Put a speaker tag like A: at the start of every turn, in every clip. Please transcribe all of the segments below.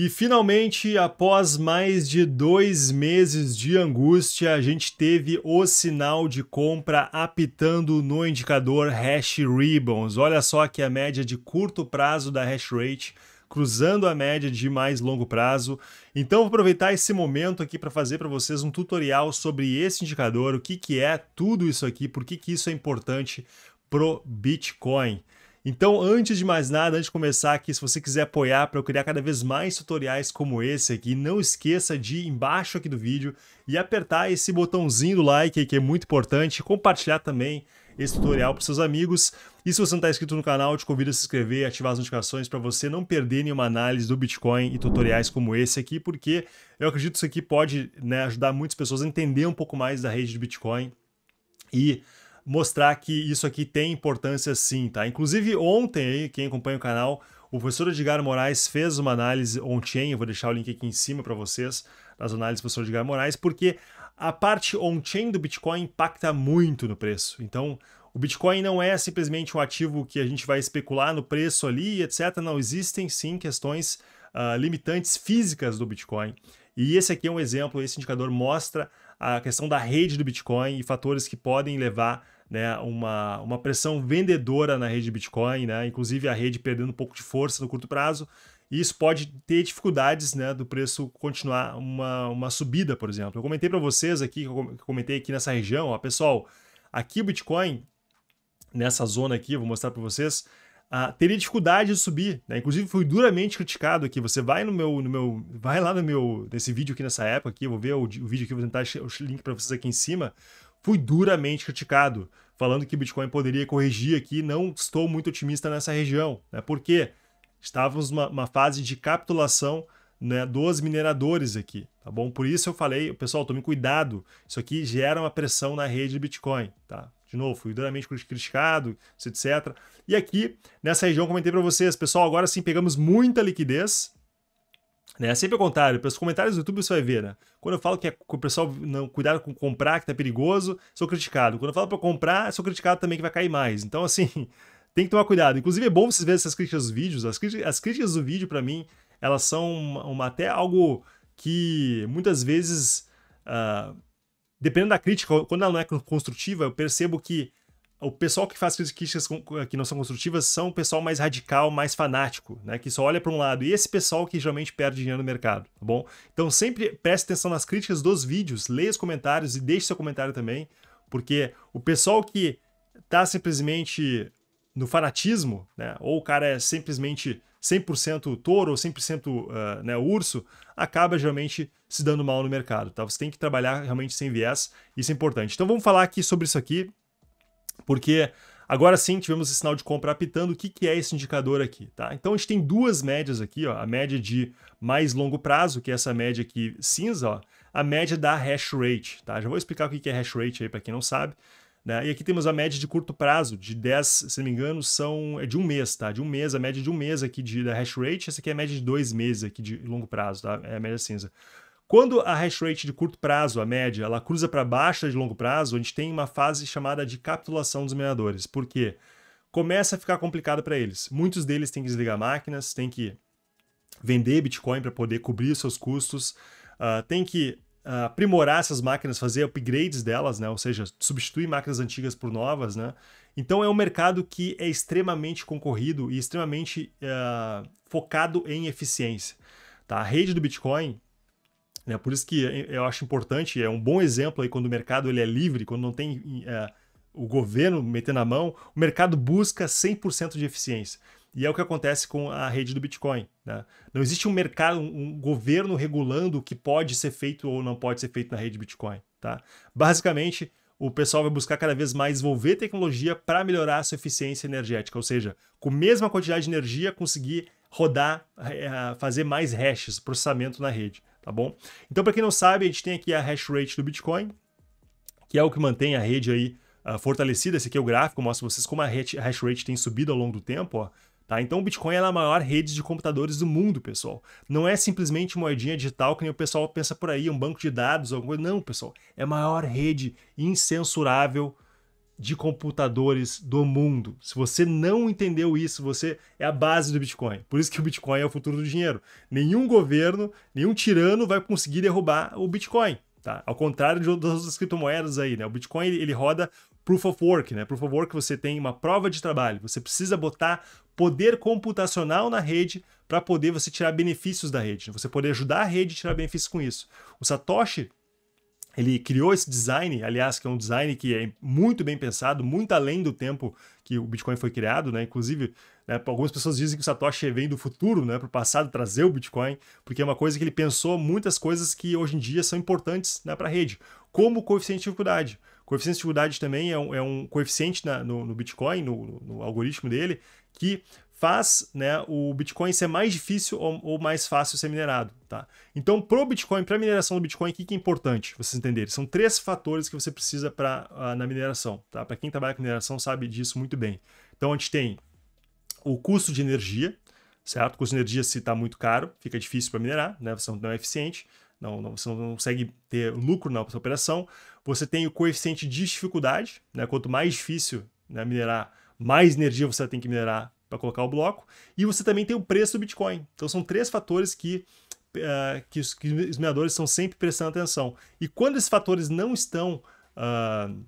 A: E finalmente, após mais de dois meses de angústia, a gente teve o sinal de compra apitando no indicador hash ribbons. Olha só que a média de curto prazo da hash rate cruzando a média de mais longo prazo. Então vou aproveitar esse momento aqui para fazer para vocês um tutorial sobre esse indicador, o que, que é tudo isso aqui, por que, que isso é importante pro Bitcoin. Então, antes de mais nada, antes de começar aqui, se você quiser apoiar para eu criar cada vez mais tutoriais como esse aqui, não esqueça de ir embaixo aqui do vídeo e apertar esse botãozinho do like que é muito importante, compartilhar também esse tutorial para seus amigos. E se você não está inscrito no canal, te convido a se inscrever e ativar as notificações para você não perder nenhuma análise do Bitcoin e tutoriais como esse aqui, porque eu acredito que isso aqui pode né, ajudar muitas pessoas a entender um pouco mais da rede de Bitcoin e mostrar que isso aqui tem importância sim, tá? Inclusive ontem, aí quem acompanha o canal, o professor Edgar Moraes fez uma análise on-chain, eu vou deixar o link aqui em cima para vocês, das análises do professor Edgar Moraes, porque a parte on-chain do Bitcoin impacta muito no preço. Então, o Bitcoin não é simplesmente um ativo que a gente vai especular no preço ali, etc. Não existem sim questões uh, limitantes físicas do Bitcoin. E esse aqui é um exemplo, esse indicador mostra a questão da rede do Bitcoin e fatores que podem levar né, uma, uma pressão vendedora na rede Bitcoin, né, inclusive a rede perdendo um pouco de força no curto prazo, e isso pode ter dificuldades né, do preço continuar uma, uma subida, por exemplo. Eu comentei para vocês aqui, eu comentei aqui nessa região, ó, pessoal, aqui o Bitcoin, nessa zona aqui, vou mostrar para vocês, ah, teria dificuldade de subir, né? Inclusive foi duramente criticado aqui. Você vai no meu, no meu, vai lá no meu, nesse vídeo aqui nessa época aqui, vou ver o, o vídeo aqui, vou tentar o link para vocês aqui em cima fui duramente criticado, falando que Bitcoin poderia corrigir aqui. Não estou muito otimista nessa região, né? porque estávamos numa fase de capitulação né, dos mineradores aqui, tá bom? Por isso eu falei, pessoal, tome cuidado, isso aqui gera uma pressão na rede de Bitcoin, tá? De novo, fui duramente criticado, etc. E aqui, nessa região, comentei para vocês, pessoal, agora sim pegamos muita liquidez, né? É sempre o contrário, pelos comentários do YouTube você vai ver, né? Quando eu falo que, é, que o pessoal não cuidado com comprar, que tá perigoso, sou criticado. Quando eu falo para comprar, sou criticado também que vai cair mais. Então, assim, tem que tomar cuidado. Inclusive, é bom vocês verem essas críticas dos vídeos. As críticas, as críticas do vídeo, para mim, elas são uma, uma, até algo que muitas vezes, uh, dependendo da crítica, quando ela não é construtiva, eu percebo que o pessoal que faz críticas que não são construtivas são o pessoal mais radical, mais fanático, né? Que só olha para um lado. E esse pessoal que geralmente perde dinheiro no mercado, tá bom? Então sempre preste atenção nas críticas dos vídeos, leia os comentários e deixe seu comentário também, porque o pessoal que tá simplesmente no fanatismo, né? Ou o cara é simplesmente 100% touro ou 100% uh, ah, né, urso, acaba geralmente se dando mal no mercado, tá? Você tem que trabalhar realmente sem viés, isso é importante. Então vamos falar aqui sobre isso aqui, porque agora sim tivemos esse sinal de compra apitando. O que, que é esse indicador aqui? Tá? Então a gente tem duas médias aqui, ó, a média de mais longo prazo, que é essa média aqui cinza, ó, a média da hash rate. Tá? Já vou explicar o que, que é hash rate aí para quem não sabe. Né? E aqui temos a média de curto prazo, de 10, se não me engano, são, é de um mês, tá? De um mês, a média de um mês aqui de, da hash rate, essa aqui é a média de dois meses aqui de longo prazo, tá? É a média cinza. Quando a hash rate de curto prazo, a média, ela cruza para baixa de longo prazo, a gente tem uma fase chamada de capitulação dos mineradores. Por quê? Começa a ficar complicado para eles. Muitos deles têm que desligar máquinas, têm que vender Bitcoin para poder cobrir seus custos, uh, ah, tem que uh, aprimorar essas máquinas, fazer upgrades delas, né? ou seja, substituir máquinas antigas por novas. Né? Então é um mercado que é extremamente concorrido e extremamente uh, focado em eficiência. Tá? A rede do Bitcoin né? Por isso que é, eu acho importante, é um bom exemplo aí quando o mercado ele é livre, quando não tem é, o governo metendo a mão, o mercado busca 100% de eficiência. E é o que acontece com a rede do Bitcoin. Né? Não existe um mercado, um governo regulando o que pode ser feito ou não pode ser feito na rede Bitcoin. Tá? Basicamente, o pessoal vai buscar cada vez mais desenvolver tecnologia para melhorar a sua eficiência energética, ou seja, com a mesma quantidade de energia conseguir rodar, é, é, fazer mais hashes, processamento na rede tá bom? Então, para quem não sabe, a gente tem aqui a hash rate do Bitcoin, que é o que mantém a rede aí uh, fortalecida. Esse aqui é o gráfico, mostra vocês como a hash rate tem subido ao longo do tempo, ó. Tá? Então o Bitcoin é a maior rede de computadores do mundo, pessoal. Não é simplesmente moedinha digital que nem o pessoal pensa por aí, um banco de dados, alguma coisa. Não, pessoal. É a maior rede incensurável de computadores do mundo. Se você não entendeu isso, você é a base do Bitcoin. Por isso que o Bitcoin é o futuro do dinheiro. Nenhum governo, nenhum tirano vai conseguir derrubar o Bitcoin, tá? Ao contrário de outras criptomoedas aí, né? O Bitcoin ele roda proof of work, né? Proof of work você tem uma prova de trabalho, você precisa botar poder computacional na rede para poder você tirar benefícios da rede, né? você poder ajudar a rede a tirar benefícios com isso. O Satoshi ele criou esse design, aliás, que é um design que é muito bem pensado, muito além do tempo que o Bitcoin foi criado, né? Inclusive, né, algumas pessoas dizem que o Satoshi vem do futuro, né, para o passado trazer o Bitcoin, porque é uma coisa que ele pensou muitas coisas que hoje em dia são importantes né, para a rede, como o coeficiente de dificuldade. O coeficiente de dificuldade também é um, é um coeficiente na, no, no, Bitcoin, no, no algoritmo dele, que faz né, o Bitcoin ser mais difícil ou, ou mais fácil ser minerado. Tá? Então, para o Bitcoin, para a mineração do Bitcoin, o que, que é importante vocês entenderem? São três fatores que você precisa pra, uh, na mineração. Tá? Para quem trabalha com mineração sabe disso muito bem. Então, a gente tem o custo de energia, certo? O custo de energia, se está muito caro, fica difícil para minerar, né? você não é eficiente, não, não, você não consegue ter lucro na sua operação. Você tem o coeficiente de dificuldade, né? quanto mais difícil né, minerar, mais energia você tem que minerar para colocar o bloco, e você também tem o preço do Bitcoin. Então são três fatores que, uh, que, os, que os mineradores estão sempre prestando atenção. E quando esses fatores não estão, uh,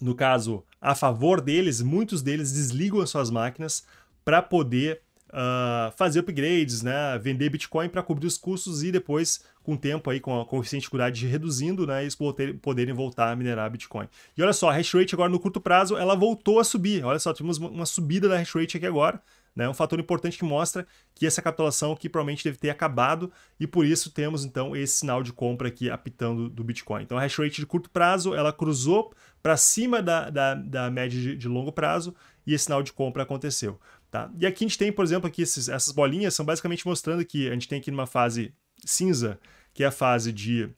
A: no caso, a favor deles, muitos deles desligam as suas máquinas para poder uh, fazer upgrades, né, vender Bitcoin para cobrir os custos e depois, com o tempo aí, com a coeficiente de curade reduzindo, né, eles poderem voltar a minerar Bitcoin. E olha só, a hash rate agora no curto prazo, ela voltou a subir. Olha só, tivemos uma subida da hash rate aqui agora, né, um fator importante que mostra que essa capitulação aqui provavelmente deve ter acabado e por isso temos então esse sinal de compra aqui apitando do Bitcoin. Então a hash rate de curto prazo ela cruzou para cima da, da, da média de, de longo prazo e esse sinal de compra aconteceu. Tá? E aqui a gente tem, por exemplo, aqui esses, essas bolinhas são basicamente mostrando que a gente tem aqui numa fase cinza, que é a fase de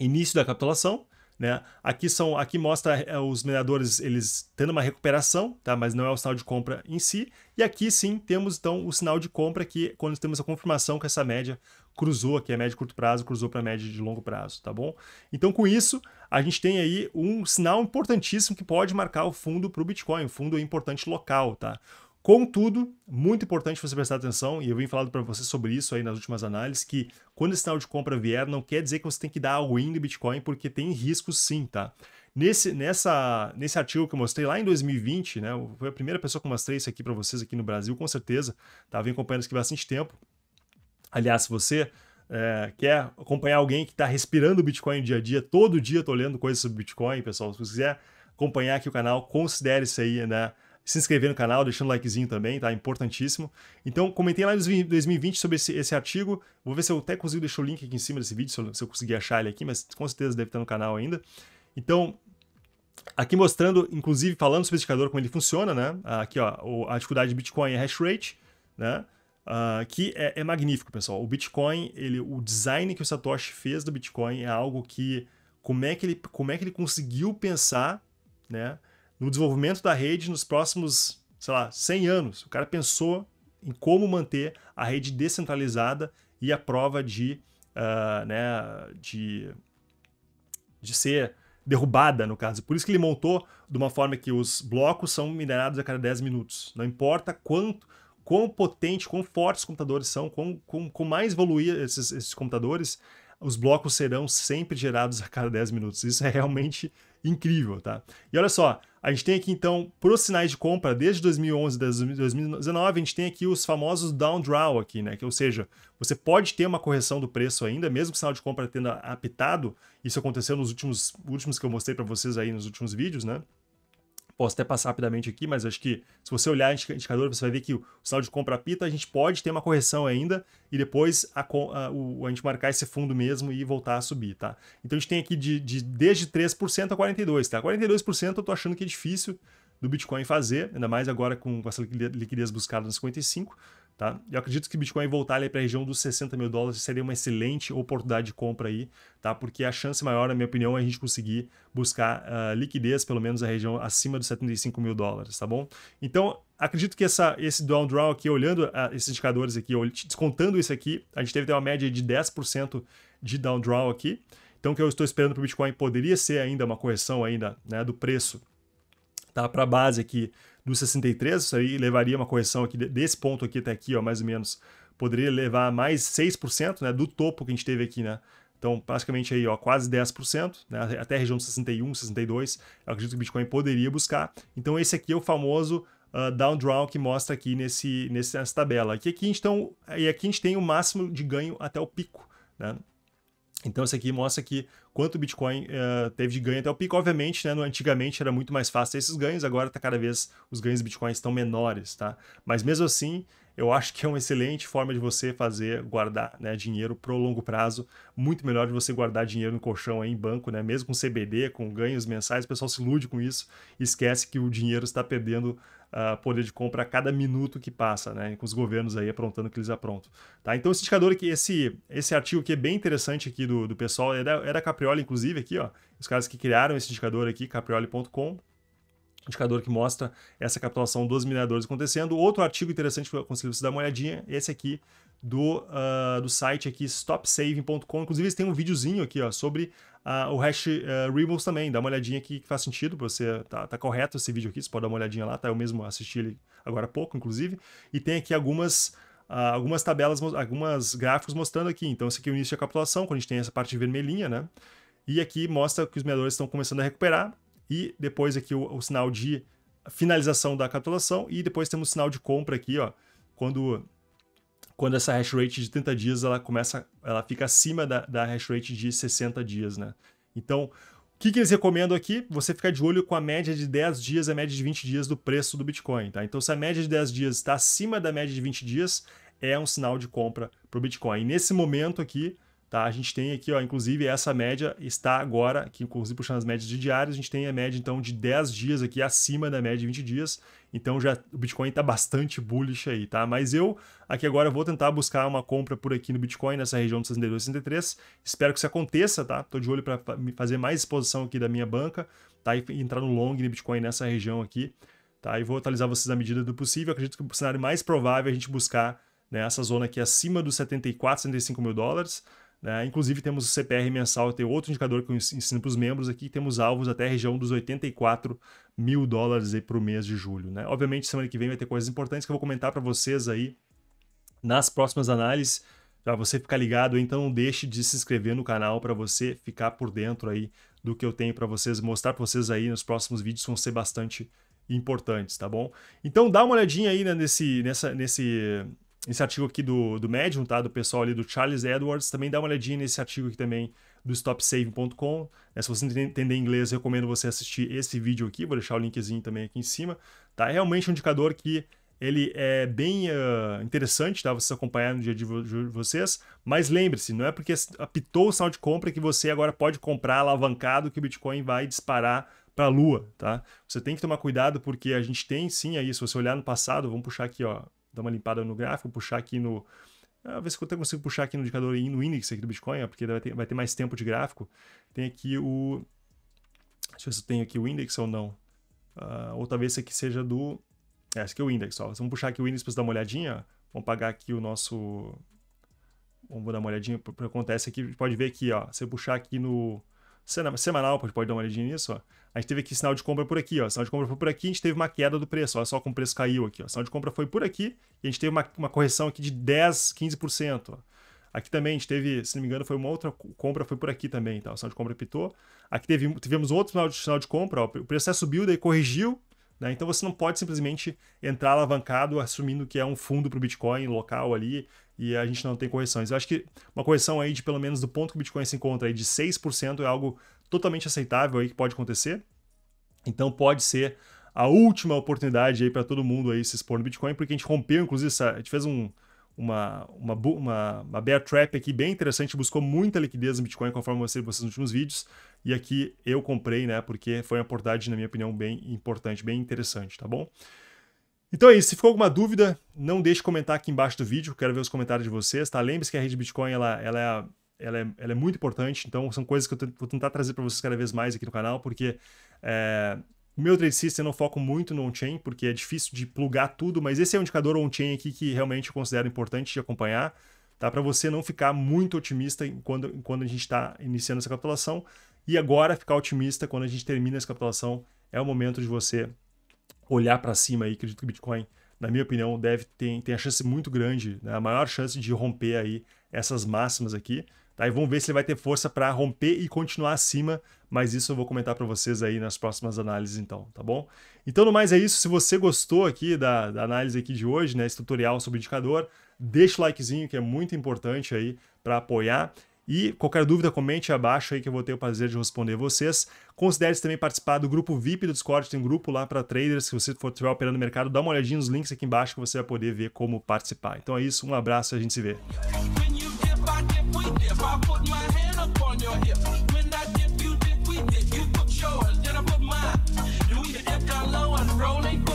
A: início da capitulação, né? Aqui são, aqui mostra é, os mineradores eles tendo uma recuperação, tá? Mas não é o sinal de compra em si. E aqui sim temos então o sinal de compra que quando temos a confirmação que essa média cruzou aqui é a média de curto prazo, cruzou para a média de longo prazo, tá bom? Então com isso a gente tem aí um sinal importantíssimo que pode marcar o fundo para o Bitcoin, um fundo importante local, tá? Contudo, muito importante você prestar atenção, e eu vim falando para você sobre isso aí nas últimas análises, que quando esse sinal de compra vier, não quer dizer que você tem que dar all-in Bitcoin, porque tem risco sim, tá? Nesse, nessa, nesse artigo que eu mostrei lá em 2020, né? Foi a primeira pessoa que eu mostrei isso aqui para vocês aqui no Brasil, com certeza. Tá? Vem acompanhando isso aqui bastante tempo. Aliás, se você é, quer acompanhar alguém que está respirando o Bitcoin dia a dia, todo dia estou lendo coisas sobre Bitcoin, pessoal. Se você quiser acompanhar aqui o canal, considere isso aí, né? se inscrever no canal, deixando o likezinho também, tá? Importantíssimo. Então, comentei lá em 2020 sobre esse, esse artigo. Vou ver se eu até consigo deixar o link aqui em cima desse vídeo, se eu, se eu conseguir achar ele aqui, mas com certeza deve estar no canal ainda. Então, aqui mostrando, inclusive, falando sobre o indicador, como ele funciona, né? Aqui, ó, a dificuldade de Bitcoin é hash rate, né? Uh, que é, é, magnífico, pessoal. O Bitcoin, ele, o design que o Satoshi fez do Bitcoin é algo que como é que ele, como é que ele conseguiu pensar, né? no desenvolvimento da rede nos próximos, sei lá, 100 anos. O cara pensou em como manter a rede descentralizada e a prova de, uh, né, de, de ser derrubada, no caso. Por isso que ele montou de uma forma que os blocos são minerados a cada 10 minutos. Não importa quanto, quão potente, quão fortes os computadores são, quão, quão, quão mais evoluir esses, esses computadores, os blocos serão sempre gerados a cada 10 minutos. Isso é realmente incrível, tá? E olha só, a gente tem aqui, então, para os sinais de compra, desde 2011, desde 2019, a gente tem aqui os famosos down draw aqui, né? Que, ou seja, você pode ter uma correção do preço ainda, mesmo que o sinal de compra tendo apitado. Isso aconteceu nos últimos, últimos que eu mostrei para vocês aí nos últimos vídeos, né? Posso até passar rapidamente aqui, mas acho que se você olhar o indicador, você vai ver que o sinal de compra apita, a gente pode ter uma correção ainda e depois a, a, a, gente marcar esse fundo mesmo e voltar a subir, tá? Então a gente tem aqui de, de desde 3% a 42%, tá? 42% eu tô achando que é difícil do Bitcoin fazer, ainda mais agora com essa liquidez buscada nos 55%, Tá? Eu acredito que o Bitcoin voltar para a região dos 60 mil dólares seria uma excelente oportunidade de compra aí, tá? Porque a chance maior, na minha opinião, é a gente conseguir buscar uh, liquidez, pelo menos a região acima dos 75 mil dólares, tá bom? Então, acredito que essa, esse down draw aqui, olhando uh, esses indicadores aqui, descontando isso aqui, a gente teve uma média de 10% de down draw aqui. Então, o que eu estou esperando para o Bitcoin poderia ser ainda uma correção ainda né, do preço tá? para a base aqui do 63, isso aí levaria uma correção aqui desse ponto aqui até aqui, ó, mais ou menos, poderia levar mais 6%, né, do topo que a gente teve aqui, né? Então, praticamente aí, ó, quase 10%, né? até a região de 61, 62, eu acredito que o Bitcoin poderia buscar. Então, esse aqui é o famoso uh, down draw que mostra aqui nesse, nessa tabela. Aqui, aqui, então, e aqui a gente tem o máximo de ganho até o pico, né? Então, esse aqui mostra que quanto o Bitcoin uh, teve de ganho até o pico. Obviamente, né, antigamente era muito mais fácil ter esses ganhos, agora tá cada vez os ganhos de Bitcoin estão menores, tá? Mas mesmo assim, eu acho que é uma excelente forma de você fazer guardar né, dinheiro o longo prazo. Muito melhor de você guardar dinheiro no colchão aí em banco, né? Mesmo com CBD, com ganhos mensais, o pessoal se ilude com isso, esquece que o dinheiro está perdendo uh, poder de compra a cada minuto que passa, né? Com os governos aí aprontando o que eles aprontam. Tá? Então, esse indicador aqui, esse, esse artigo que é bem interessante aqui do, do pessoal, é, é da, Caprioli, inclusive, aqui, ó. Os caras que criaram esse indicador aqui, caprioli.com indicador que mostra essa capitulação dos mineradores acontecendo. Outro artigo interessante que eu aconselho você dar uma olhadinha, esse aqui do, uh, do site aqui, stopsaving.com. Inclusive, eles têm um videozinho aqui ó, sobre uh, o hash uh, também. Dá uma olhadinha aqui que faz sentido para você. Tá, tá correto esse vídeo aqui, você pode dar uma olhadinha lá, tá? Eu mesmo assisti ele agora há pouco, inclusive. E tem aqui algumas. Uh, algumas tabelas, algumas gráficos mostrando aqui. Então, esse aqui é o início da capitulação, quando a gente tem essa parte vermelhinha, né? E aqui mostra que os mineradores estão começando a recuperar. E depois aqui o, o sinal de finalização da capitulação. E depois temos o sinal de compra aqui, ó. Quando quando essa hash rate de 30 dias ela começa, ela fica acima da, da hash rate de 60 dias, né? Então, o que, que, eles recomendam aqui? Você ficar de olho com a média de 10 dias, a média de 20 dias do preço do Bitcoin, tá? Então, se a média de 10 dias está acima da média de 20 dias, é um sinal de compra para o Bitcoin. E nesse momento aqui, Tá? A gente tem aqui, ó, inclusive, essa média está agora, aqui, inclusive puxando as médias de diários, a gente tem a média então de 10 dias aqui acima da média de 20 dias. Então já o Bitcoin está bastante bullish aí, tá? Mas eu aqui agora vou tentar buscar uma compra por aqui no Bitcoin, nessa região de 62, 63. Espero que isso aconteça, tá? estou de olho para fazer mais exposição aqui da minha banca, tá? E entrar no long no Bitcoin nessa região aqui, tá? E vou atualizar vocês na medida do possível. Acredito que o cenário mais provável é a gente buscar né, essa zona aqui acima dos 74, 75 mil dólares. Né? Inclusive, temos o CPR mensal, tem outro indicador que eu ensino para os membros aqui, temos alvos até a região dos 84 mil dólares para o mês de julho. Né? Obviamente, semana que vem vai ter coisas importantes que eu vou comentar para vocês aí nas próximas análises, para você ficar ligado. Então, não deixe de se inscrever no canal para você ficar por dentro aí do que eu tenho para vocês, mostrar para vocês aí nos próximos vídeos, vão ser bastante importantes, tá bom? Então dá uma olhadinha aí né, nesse, nessa, nesse, esse artigo aqui do, do Medium, tá? Do pessoal ali do Charles Edwards. Também dá uma olhadinha nesse artigo aqui também do stopsaving.com. Né? Se você entender inglês, recomendo você assistir esse vídeo aqui. Vou deixar o linkzinho também aqui em cima. Tá? É realmente um indicador que ele é bem uh, interessante, tá? Vocês acompanhar no dia de, vo de vocês. Mas lembre-se, não é porque apitou o sinal de compra que você agora pode comprar alavancado que o Bitcoin vai disparar para a lua, tá? Você tem que tomar cuidado porque a gente tem sim aí, se você olhar no passado, vamos puxar aqui, ó, dar uma limpada no gráfico, puxar aqui no. Ah, ver se eu consigo puxar aqui no indicador no índice aqui do Bitcoin, porque vai ter, vai ter mais tempo de gráfico. Tem aqui o. Deixa eu ver se eu tenho aqui o índice ou não. Uh, ah, ou talvez esse aqui seja do. É, esse aqui é o índice, ó. Vamos puxar aqui o índice para dar uma olhadinha. Vamos pagar aqui o nosso. Vamos dar uma olhadinha para acontece aqui. Pode ver aqui, ó. Se eu puxar aqui no semanal, pode, pode dar uma olhadinha nisso, ó. A gente teve aqui sinal de compra por aqui, ó. Sinal de compra foi por aqui, a gente teve uma queda do preço. Olha só como o preço caiu aqui, ó. Sinal de compra foi por aqui e a gente teve uma, uma correção aqui de 10, 15%. Ó. Aqui também a gente teve, se não me engano, foi uma outra compra, foi por aqui também, tá? O sinal de compra pitou. Aqui teve, tivemos outro sinal de, sinal de compra, ó. O preço até subiu, daí corrigiu, né? Então você não pode simplesmente entrar alavancado assumindo que é um fundo para o Bitcoin local ali e a gente não tem correções. Eu acho que uma correção aí de pelo menos do ponto que o Bitcoin se encontra aí de 6% é algo totalmente aceitável aí que pode acontecer. Então pode ser a última oportunidade aí para todo mundo aí se expor no Bitcoin, porque a gente rompeu, inclusive, essa, a gente fez um, uma, uma, uma, uma bear trap aqui bem interessante, buscou muita liquidez no Bitcoin, conforme eu mostrei vocês nos últimos vídeos, e aqui eu comprei, né, porque foi uma oportunidade, na minha opinião, bem importante, bem interessante, tá bom? Então é isso, se ficou alguma dúvida, não deixe comentar aqui embaixo do vídeo, quero ver os comentários de vocês, tá? Lembre-se que a rede Bitcoin, ela, ela, é, ela, é, ela é muito importante, então são coisas que eu vou tentar trazer para vocês cada vez mais aqui no canal, porque é, meu trade system eu não foco muito no on-chain, porque é difícil de plugar tudo, mas esse é um indicador on-chain aqui que realmente eu considero importante de acompanhar, tá? Para você não ficar muito otimista quando, quando a gente está iniciando essa capitulação, e agora ficar otimista quando a gente termina essa capitulação, é o momento de você olhar para cima aí, acredito que o Bitcoin, na minha opinião, deve ter tem a chance muito grande, né? a maior chance de romper aí essas máximas aqui. Tá? E vamos ver se ele vai ter força para romper e continuar acima, mas isso eu vou comentar para vocês aí nas próximas análises então, tá bom? Então no mais é isso, se você gostou aqui da, da análise aqui de hoje, né, esse tutorial sobre indicador, deixa o likezinho que é muito importante aí para apoiar. E qualquer dúvida, comente abaixo aí que eu vou ter o prazer de responder vocês. Considere também participar do grupo VIP do Discord, tem um grupo lá para traders. Se você for estiver operando no mercado, dá uma olhadinha nos links aqui embaixo que você vai poder ver como participar. Então é isso, um abraço e a gente se vê. rolling.